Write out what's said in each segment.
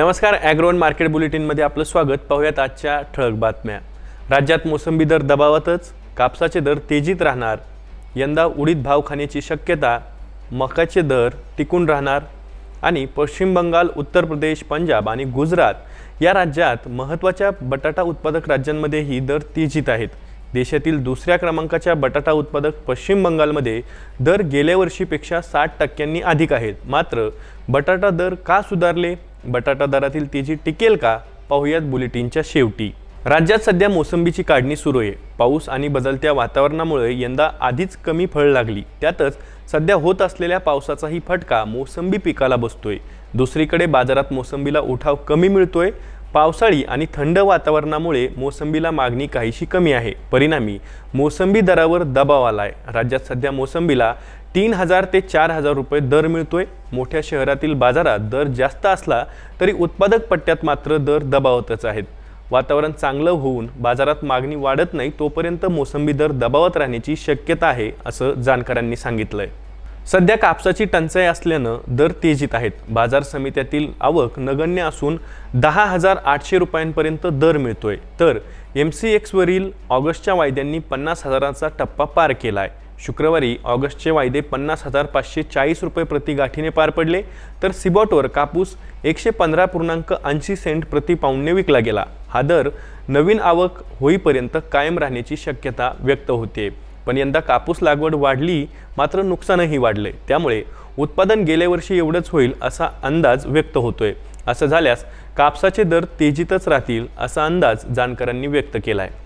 नमस्कार ॲग्रोन मार्केट बुलेटिनमध्ये आपलं स्वागत पाहूयात आजच्या ठळक बातम्या राज्यात मोसंबी दर दबावातच कापसाचे दर तेजीत राहणार यंदा उडीद भाव खाण्याची शक्यता मकाचे दर टिकून राहणार आणि पश्चिम बंगाल उत्तर प्रदेश पंजाब आणि गुजरात या राज्यात महत्त्वाच्या बटाटा उत्पादक राज्यांमध्येही दर तेजीत आहेत देशातील दुसऱ्या क्रमांकाच्या बटाटा उत्पादक पश्चिम बंगालमध्ये दर गेल्या वर्षीपेक्षा साठ टक्क्यांनी अधिक आहेत मात्र बटाटा दर का सुधारले बटाटा दरातील तेजी टिकेल का पाहूयात बुलेटिनच्या शेवटी राज्यात सध्या मोसंबीची काढणी सुरू आहे पाऊस आणि बदलत्या वातावरणामुळे यंदा आधीच कमी फळ लागली त्यातच सध्या होत असलेल्या पावसाचाही फटका मोसंबी पिकाला बसतोय दुसरीकडे बाजारात मोसंबीला उठाव कमी मिळतोय पावसाळी आणि थंड वातावरणामुळे मोसंबीला मागणी काहीशी कमी आहे परिणामी मोसंबी दरावर दबाव आला आहे राज्यात सध्या मोसंबीला तीन हजार ते चार हजार रुपये दर मिळतोय मोठ्या शहरातील बाजारात दर जास्त असला तरी उत्पादक पट्ट्यात मात्र दर दबावतच आहेत वातावरण चांगलं होऊन बाजारात मागणी वाढत नाही तोपर्यंत मोसंबी दर दबावत राहण्याची शक्यता आहे असं जाणकारांनी सांगितलं आहे सध्या कापसाची टंचाई असल्यानं दर तेजीत आहेत बाजार समित्यातील आवक नगण्य असून दहा हजार आठशे रुपयांपर्यंत दर मिळतोय तर एम सी एक्सवरील ऑगस्टच्या वायद्यांनी पन्नास हजाराचा टप्पा पार केला आहे शुक्रवारी ऑगस्टचे वायदे पन्नास हजार पाचशे चाळीस रुपये प्रति गाठीने पार पडले तर सिबॉटवर कापूस एकशे पंधरा पूर्णांक ऐंशी सेंट प्रति पाऊंडने विकला गेला हा दर नवीन आवक होईपर्यंत कायम राहण्याची शक्यता व्यक्त होते पण यंदा कापूस लागवड वाढली मात्र नुकसानही वाढले त्यामुळे उत्पादन गेल्या वर्षी एवढंच होईल असा अंदाज व्यक्त होतोय असं झाल्यास कापसाचे दर तेजीतच राहतील असा अंदाज जानकरांनी व्यक्त केला आहे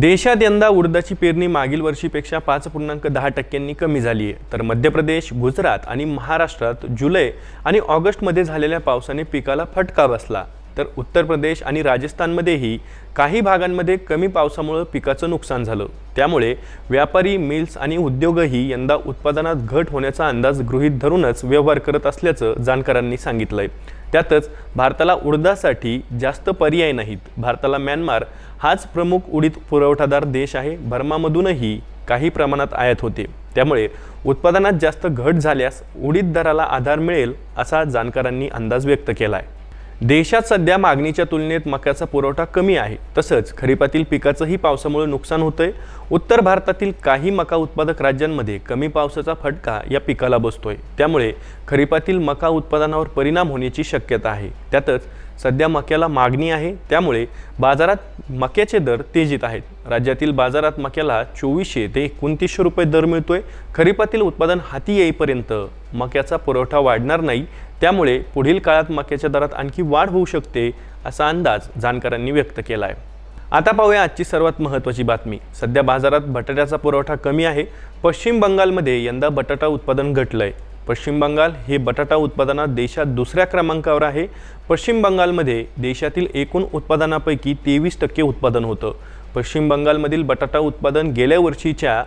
देशात यंदा उडदाची पेरणी मागील वर्षीपेक्षा पाच पूर्णांक दहा टक्क्यांनी कमी झाली आहे तर मध्य प्रदेश गुजरात आणि महाराष्ट्रात जुलै आणि ऑगस्टमध्ये झालेल्या पावसाने पिकाला फटका बसला तर उत्तर प्रदेश आणि राजस्थानमध्येही काही भागांमध्ये कमी पावसामुळं पिकाचं नुकसान झालं त्यामुळे व्यापारी मिल्स आणि उद्योगही यंदा उत्पादनात घट होण्याचा अंदाज गृहीत धरूनच व्यवहार करत असल्याचं जाणकारांनी सांगितलंय त्यातच भारताला उडदासाठी जास्त पर्याय नाहीत भारताला म्यानमार हाच प्रमुख उडीद पुरवठादार देश आहे बर्मामधूनही काही प्रमाणात आयात होते त्यामुळे उत्पादनात जास्त घट झाल्यास उडीद दराला आधार मिळेल असा जाणकारांनी अंदाज व्यक्त केला आहे देशात सध्या मागणीच्या तुलनेत मक्याचा पुरवठा कमी आहे तसंच खरीपातील पिकाचंही पावसामुळे नुकसान होतंय उत्तर भारतातील काही मका उत्पादक राज्यांमध्ये कमी पावसाचा फटका या पिकाला बसतोय त्यामुळे खरीपातील मका उत्पादनावर परिणाम होण्याची शक्यता आहे त्यातच सध्या मक्याला मागणी आहे त्यामुळे बाजारात मक्याचे दर तेजीत आहेत राज्यातील बाजारात मक्याला चोवीसशे ते एकोणतीसशे रुपये दर मिळतोय खरीपातील उत्पादन हाती येईपर्यंत मक्याचा पुरवठा वाढणार नाही त्यामुळे पुढील काळात मक्याच्या दरात आणखी वाढ होऊ शकते असा अंदाज जाणकारांनी व्यक्त केला आहे आता पाहूया आजची सर्वात महत्त्वाची बातमी सध्या बाजारात बटाट्याचा पुरवठा कमी आहे पश्चिम बंगालमध्ये यंदा बटाटा उत्पादन घटलं आहे पश्चिम बंगाल हे बटाटा उत्पादनात देशात दुसऱ्या क्रमांकावर आहे पश्चिम बंगालमध्ये देशातील एकूण उत्पादनापैकी तेवीस टक्के उत्पादन होतं पश्चिम बंगालमधील बटाटा उत्पादन गेल्या वर्षीच्या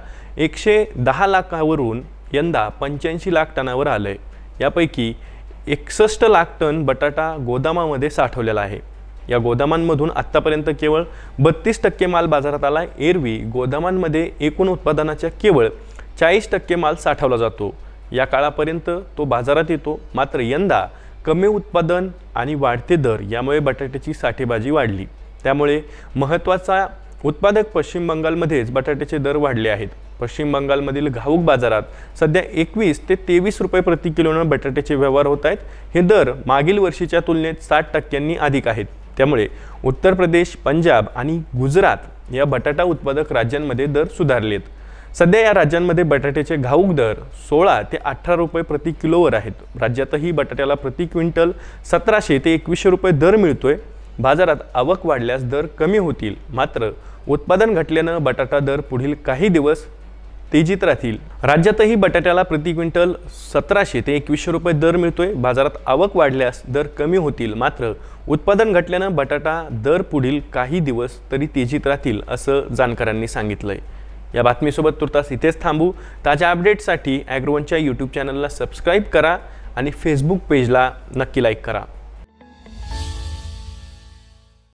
एकशे दहा लाखावरून यंदा पंच्याऐंशी लाख टनावर आलं आहे यापैकी एकसष्ट लाख टन बटाटा गोदामामध्ये साठवलेला आहे या गोदामांमधून आत्तापर्यंत केवळ बत्तीस टक्के माल बाजारात आला एरवी गोदामांमध्ये एकूण उत्पादनाच्या केवळ चाळीस टक्के माल साठवला जातो या काळापर्यंत तो बाजारात येतो मात्र यंदा कमी उत्पादन आणि वाढते दर यामुळे बटाट्याची साठेबाजी वाढली त्यामुळे महत्त्वाचा उत्पादक पश्चिम बंगालमध्येच बटाट्याचे दर वाढले आहेत पश्चिम बंगालमधील घाऊक बाजारात सध्या एकवीस ते तेवीस रुपये प्रति किलोनं बटाट्याचे व्यवहार होत आहेत हे दर मागील वर्षीच्या तुलनेत साठ टक्क्यांनी अधिक आहेत त्यामुळे उत्तर प्रदेश पंजाब आणि गुजरात या बटाटा उत्पादक राज्यांमध्ये दर सुधारलेत सध्या या राज्यांमध्ये बटाट्याचे घाऊक दर सोळा ते अठरा रुपये प्रति किलोवर आहेत राज्यातही बटाट्याला प्रति क्विंटल सतराशे ते एकवीसशे रुपये दर मिळतोय बाजारात आवक वाढल्यास दर कमी होतील मात्र उत्पादन घटल्यानं बटाटा दर पुढील काही दिवस तेजीत राहतील राज्यातही बटाट्याला प्रति क्विंटल सतराशे ते एकवीसशे रुपये दर मिळतोय बाजारात आवक वाढल्यास दर कमी होतील मात्र उत्पादन घटल्यानं बटाटा दर पुढील काही दिवस तरी तेजीत राहतील असं जाणकारांनी सांगितलंय या बातमीसोबत तुर्तास इथेच थांबू ताज्या अपडेट्ससाठी ॲग्रोवनच्या यूट्यूब चॅनलला सबस्क्राईब करा आणि फेसबुक पेजला नक्की लाईक करा